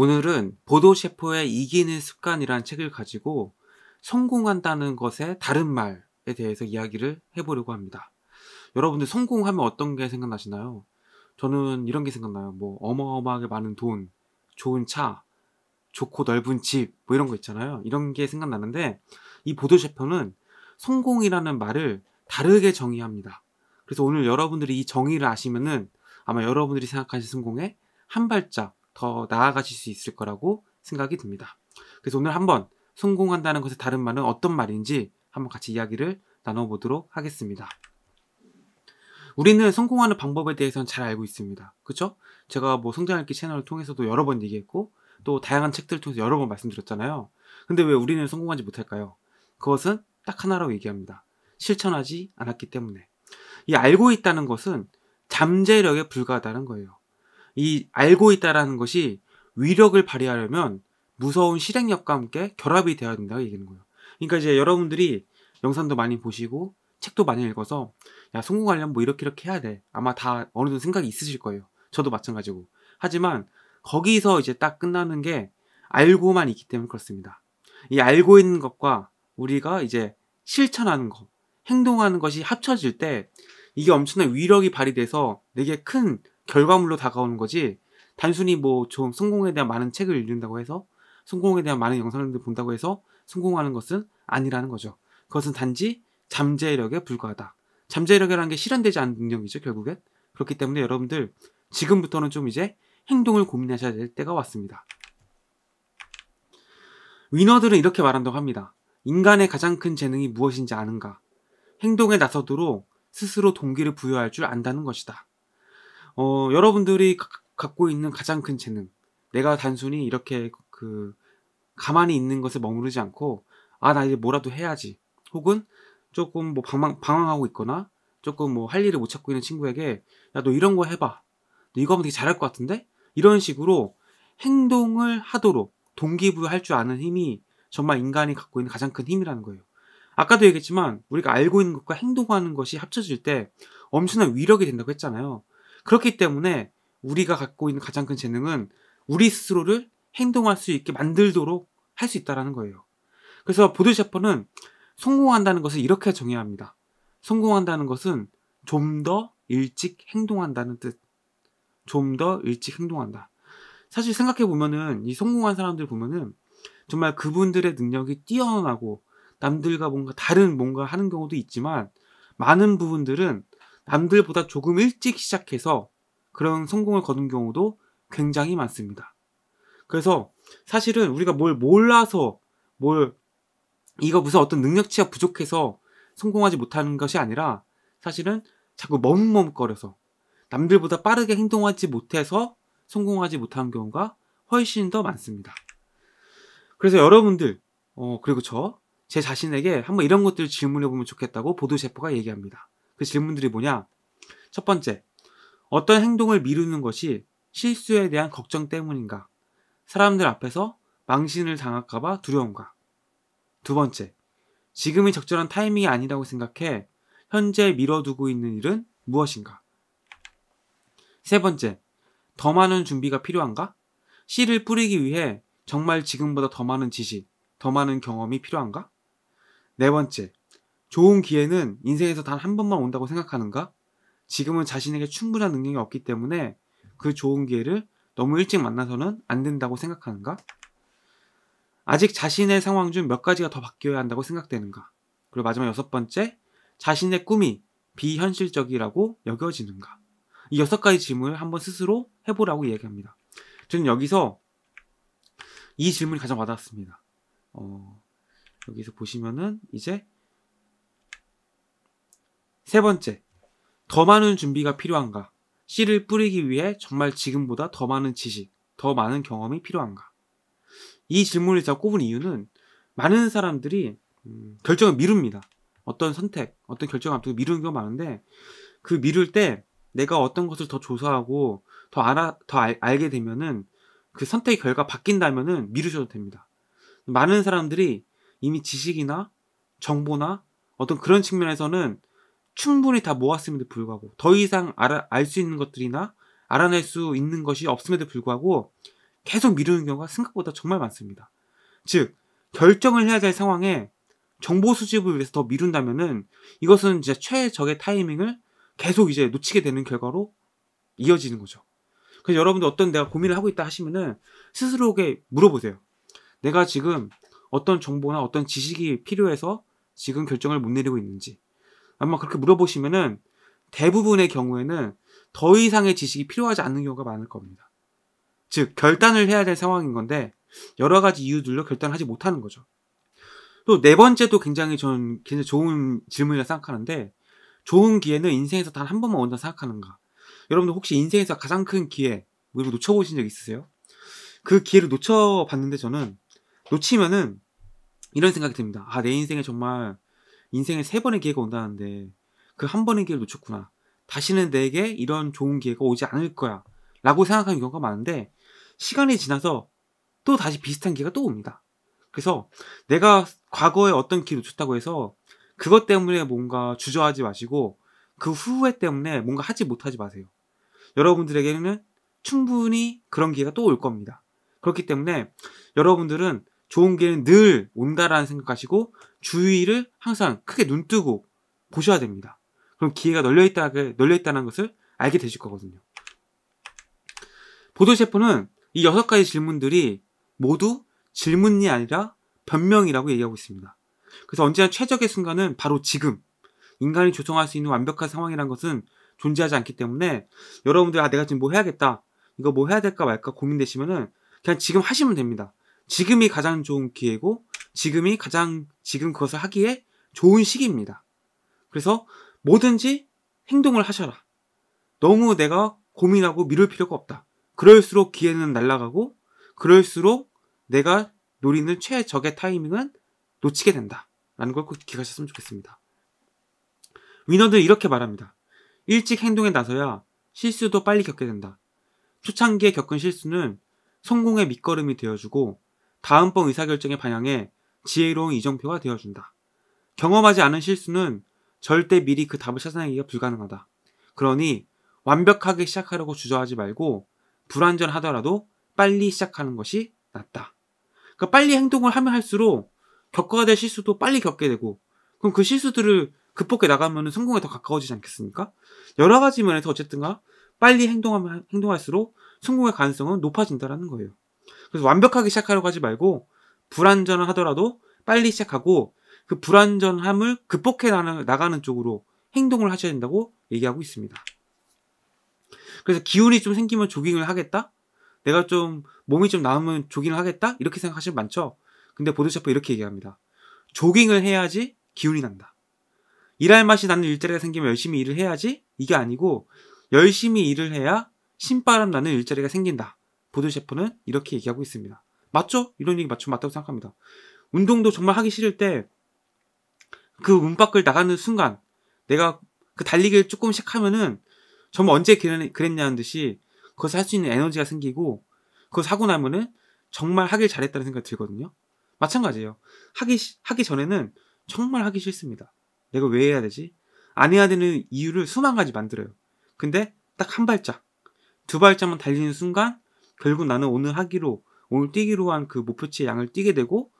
오늘은 보도셰퍼의 이기는 습관이라는 책을 가지고 성공한다는 것의 다른 말에 대해서 이야기를 해보려고 합니다. 여러분들 성공하면 어떤 게 생각나시나요? 저는 이런 게 생각나요. 뭐 어마어마하게 많은 돈, 좋은 차, 좋고 넓은 집, 뭐 이런 거 있잖아요. 이런 게 생각나는데 이 보도셰퍼는 성공이라는 말을 다르게 정의합니다. 그래서 오늘 여러분들이 이 정의를 아시면은 아마 여러분들이 생각하실 성공에 한 발짝 더 나아가실 수 있을 거라고 생각이 듭니다. 그래서 오늘 한번 성공한다는 것의 다른 말은 어떤 말인지 한번 같이 이야기를 나눠보도록 하겠습니다. 우리는 성공하는 방법에 대해서는 잘 알고 있습니다. 그렇죠 제가 뭐 성장읽기 채널을 통해서도 여러 번 얘기했고, 또 다양한 책들을 통해서 여러 번 말씀드렸잖아요. 근데 왜 우리는 성공하지 못할까요? 그것은 딱 하나라고 얘기합니다. 실천하지 않았기 때문에. 이 알고 있다는 것은 잠재력에 불과하다는 거예요. 이 알고 있다라는 것이 위력을 발휘하려면 무서운 실행력과 함께 결합이 되어야 된다고 얘기하는 거예요. 그러니까 이제 여러분들이 영상도 많이 보시고 책도 많이 읽어서 야 성공하려면 뭐 이렇게 이렇게 해야 돼. 아마 다 어느 정도 생각이 있으실 거예요. 저도 마찬가지고. 하지만 거기서 이제 딱 끝나는 게 알고만 있기 때문에 그렇습니다. 이 알고 있는 것과 우리가 이제 실천하는 것, 행동하는 것이 합쳐질 때 이게 엄청난 위력이 발휘돼서 내게 큰 결과물로 다가오는 거지 단순히 뭐좀 성공에 대한 많은 책을 읽는다고 해서 성공에 대한 많은 영상을 본다고 해서 성공하는 것은 아니라는 거죠. 그것은 단지 잠재력에 불과하다. 잠재력이라는 게 실현되지 않는 능력이죠, 결국엔. 그렇기 때문에 여러분들 지금부터는 좀 이제 행동을 고민하셔야 될 때가 왔습니다. 위너들은 이렇게 말한다고 합니다. 인간의 가장 큰 재능이 무엇인지 아는가? 행동에 나서도록 스스로 동기를 부여할 줄 안다는 것이다. 어, 여러분들이 가, 갖고 있는 가장 큰 재능. 내가 단순히 이렇게 그 가만히 있는 것에 머무르지 않고 아 나 이제 뭐라도 해야지. 혹은 조금 뭐 방황, 방황하고 있거나 조금 뭐 할 일을 못 찾고 있는 친구에게 야 너 이런 거 해봐. 너 이거 하면 되게 잘할 것 같은데? 이런 식으로 행동을 하도록 동기부여할 줄 아는 힘이 정말 인간이 갖고 있는 가장 큰 힘이라는 거예요. 아까도 얘기했지만 우리가 알고 있는 것과 행동하는 것이 합쳐질 때 엄청난 위력이 된다고 했잖아요. 그렇기 때문에 우리가 갖고 있는 가장 큰 재능은 우리 스스로를 행동할 수 있게 만들도록 할 수 있다라는 거예요. 그래서 보드 셰퍼는 성공한다는 것을 이렇게 정해야 합니다. 성공한다는 것은 좀 더 일찍 행동한다는 뜻. 좀 더 일찍 행동한다. 사실 생각해 보면은 이 성공한 사람들 보면은 정말 그분들의 능력이 뛰어나고 남들과 뭔가 다른 뭔가 하는 경우도 있지만 많은 부분들은 남들보다 조금 일찍 시작해서 그런 성공을 거둔 경우도 굉장히 많습니다. 그래서 사실은 우리가 뭘 몰라서 뭘 이거 무슨 어떤 능력치가 부족해서 성공하지 못하는 것이 아니라 사실은 자꾸 머뭇머뭇거려서 남들보다 빠르게 행동하지 못해서 성공하지 못하는 경우가 훨씬 더 많습니다. 그래서 여러분들 어, 그리고 저 제 자신에게 한번 이런 것들을 질문해 보면 좋겠다고 보도셰퍼가 얘기합니다. 그 질문들이 뭐냐? 첫 번째, 어떤 행동을 미루는 것이 실수에 대한 걱정 때문인가? 사람들 앞에서 망신을 당할까봐 두려운가? 두 번째, 지금이 적절한 타이밍이 아니라고 생각해 현재 미뤄두고 있는 일은 무엇인가? 세 번째, 더 많은 준비가 필요한가? 씨를 뿌리기 위해 정말 지금보다 더 많은 지식, 더 많은 경험이 필요한가? 네 번째, 좋은 기회는 인생에서 단 한 번만 온다고 생각하는가? 지금은 자신에게 충분한 능력이 없기 때문에 그 좋은 기회를 너무 일찍 만나서는 안 된다고 생각하는가? 아직 자신의 상황 중 몇 가지가 더 바뀌어야 한다고 생각되는가? 그리고 마지막 여섯 번째, 자신의 꿈이 비현실적이라고 여겨지는가? 이 여섯 가지 질문을 한번 스스로 해보라고 얘기합니다 저는 여기서 이 질문이 가장 와닿았습니다. 어, 여기서 보시면은 이제 세 번째, 더 많은 준비가 필요한가? 씨를 뿌리기 위해 정말 지금보다 더 많은 지식, 더 많은 경험이 필요한가? 이 질문을 제가 꼽은 이유는 많은 사람들이 음, 결정을 미룹니다. 어떤 선택, 어떤 결정을 앞두고 미루는 경우가 많은데 그 미룰 때 내가 어떤 것을 더 조사하고 더 알아 더 알, 알게 되면은 그 선택의 결과 바뀐다면은 미루셔도 됩니다. 많은 사람들이 이미 지식이나 정보나 어떤 그런 측면에서는 충분히 다 모았음에도 불구하고 더 이상 알 수 있는 것들이나 알아낼 수 있는 것이 없음에도 불구하고 계속 미루는 경우가 생각보다 정말 많습니다. 즉 결정을 해야 될 상황에 정보 수집을 위해서 더 미룬다면은 이것은 진짜 최적의 타이밍을 계속 이제 놓치게 되는 결과로 이어지는 거죠. 그래서 여러분들 어떤 내가 고민을 하고 있다 하시면은 스스로에게 물어보세요. 내가 지금 어떤 정보나 어떤 지식이 필요해서 지금 결정을 못 내리고 있는지 아마 그렇게 물어보시면은 대부분의 경우에는 더 이상의 지식이 필요하지 않는 경우가 많을 겁니다. 즉, 결단을 해야 될 상황인 건데, 여러 가지 이유들로 결단하지 을 못하는 거죠. 또 네 번째도 굉장히 저는 굉장히 좋은 질문이라 생각하는데, 좋은 기회는 인생에서 단 한 번만 온다 생각하는가? 여러분들 혹시 인생에서 가장 큰 기회, 뭐 이런 놓쳐보신 적 있으세요? 그 기회를 놓쳐봤는데 저는, 놓치면은, 이런 생각이 듭니다. 아, 내 인생에 정말 인생에 세 번의 기회가 온다는데 그 한 번의 기회를 놓쳤구나. 다시는 내게 이런 좋은 기회가 오지 않을 거야. 라고 생각하는 경우가 많은데 시간이 지나서 또 다시 비슷한 기회가 또 옵니다. 그래서 내가 과거에 어떤 기회를 놓쳤다고 해서 그것 때문에 뭔가 주저하지 마시고 그 후회 때문에 뭔가 하지 못하지 마세요. 여러분들에게는 충분히 그런 기회가 또 올 겁니다. 그렇기 때문에 여러분들은 좋은 기회늘 온다라는 생각하시고 주위를 항상 크게 눈뜨고 보셔야 됩니다. 그럼 기회가 널려있다, 널려있다는 것을 알게 되실 거거든요. 보도 셰프는 이 여섯 가지 질문들이 모두 질문이 아니라 변명이라고 얘기하고 있습니다. 그래서 언제나 최적의 순간은 바로 지금. 인간이 조성할 수 있는 완벽한 상황이란 것은 존재하지 않기 때문에 여러분들, 아, 내가 지금 뭐 해야겠다. 이거 뭐 해야 될까 말까 고민되시면은 그냥 지금 하시면 됩니다. 지금이 가장 좋은 기회고 지금이 가장 지금 그것을 하기에 좋은 시기입니다. 그래서 뭐든지 행동을 하셔라. 너무 내가 고민하고 미룰 필요가 없다. 그럴수록 기회는 날아가고 그럴수록 내가 노리는 최적의 타이밍은 놓치게 된다. 라는 걸 꼭 기억하셨으면 좋겠습니다. 위너들 이렇게 말합니다. 일찍 행동에 나서야 실수도 빨리 겪게 된다. 초창기에 겪은 실수는 성공의 밑거름이 되어주고 다음번 의사결정의 방향에 지혜로운 이정표가 되어준다. 경험하지 않은 실수는 절대 미리 그 답을 찾아내기가 불가능하다. 그러니 완벽하게 시작하려고 주저하지 말고 불완전하더라도 빨리 시작하는 것이 낫다. 그러니까 빨리 행동을 하면 할수록 겪어야 될 실수도 빨리 겪게 되고 그럼 그 실수들을 극복해 나가면 성공에 더 가까워지지 않겠습니까? 여러 가지 면에서 어쨌든가 빨리 행동하면 행동할수록 성공의 가능성은 높아진다라는 거예요. 그래서 완벽하게 시작하려고 하지 말고 불안전을 하더라도 빨리 시작하고 그 불안전함을 극복해 나가는 쪽으로 행동을 하셔야 된다고 얘기하고 있습니다. 그래서 기운이 좀 생기면 조깅을 하겠다? 내가 좀 몸이 좀 나으면 조깅을 하겠다? 이렇게 생각하시면 많죠. 근데 보드셔프 이렇게 얘기합니다. 조깅을 해야지 기운이 난다. 일할 맛이 나는 일자리가 생기면 열심히 일을 해야지 이게 아니고 열심히 일을 해야 신바람 나는 일자리가 생긴다. 보드 셰프는 이렇게 얘기하고 있습니다. 맞죠? 이런 얘기 맞추면 맞다고 생각합니다. 운동도 정말 하기 싫을 때 그문 밖을 나가는 순간 내가 그 달리기를 조금씩 하면은 정말 언제 그랬냐는 듯이 그것을 할 수 있는 에너지가 생기고 그것을 하고 나면은 정말 하길 잘했다는 생각이 들거든요. 마찬가지예요. 하기, 하기 전에는 정말 하기 싫습니다. 내가 왜 해야 되지? 안 해야 되는 이유를 수만 가지 만들어요. 근데 딱 한 발짝, 두 발짝만 달리는 순간 결국 나는 오늘 하기로 오늘 뛰기로 한 그 목표치의 양을 뛰게 되고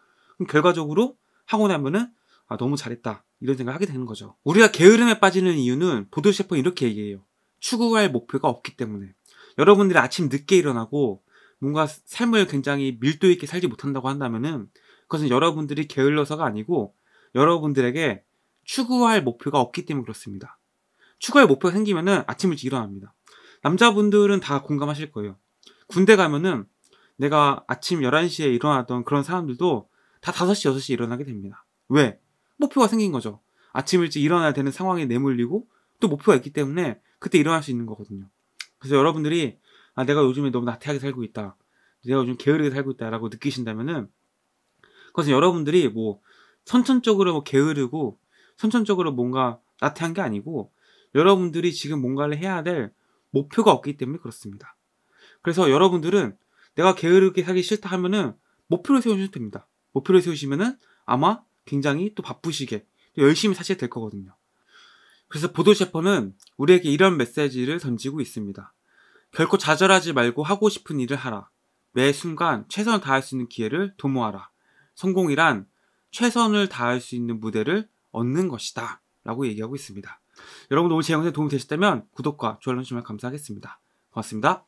결과적으로 하고 나면은 아 너무 잘했다 이런 생각을 하게 되는 거죠. 우리가 게으름에 빠지는 이유는 보드 셰퍼는 이렇게 얘기해요. 추구할 목표가 없기 때문에 여러분들이 아침 늦게 일어나고 뭔가 삶을 굉장히 밀도 있게 살지 못한다고 한다면은 그것은 여러분들이 게을러서가 아니고 여러분들에게 추구할 목표가 없기 때문에 그렇습니다. 추구할 목표가 생기면은 아침 일찍 일어납니다. 남자분들은 다 공감하실 거예요. 군대 가면은 내가 아침 11시에 일어났던 그런 사람들도 다 5시, 6시 에 일어나게 됩니다. 왜? 목표가 생긴 거죠. 아침 일찍 일어나야 되는 상황에 내몰리고 또 목표가 있기 때문에 그때 일어날 수 있는 거거든요. 그래서 여러분들이 아, 내가 요즘에 너무 나태하게 살고 있다. 내가 요즘 게으르게 살고 있다라고 느끼신다면은 그것은 여러분들이 뭐 선천적으로 뭐 게으르고 선천적으로 뭔가 나태한 게 아니고 여러분들이 지금 뭔가를 해야 될 목표가 없기 때문에 그렇습니다. 그래서 여러분들은 내가 게으르게 하기 싫다 하면은 목표를 세우셔도 됩니다. 목표를 세우시면은 아마 굉장히 또 바쁘시게 또 열심히 사시게 될 거거든요. 그래서 보도 셰퍼는 우리에게 이런 메시지를 던지고 있습니다. 결코 좌절하지 말고 하고 싶은 일을 하라. 매 순간 최선을 다할 수 있는 기회를 도모하라. 성공이란 최선을 다할 수 있는 무대를 얻는 것이다. 라고 얘기하고 있습니다. 여러분 오늘 제 영상에 도움이 되셨다면 구독과 좋아요 정말 감사하겠습니다. 고맙습니다.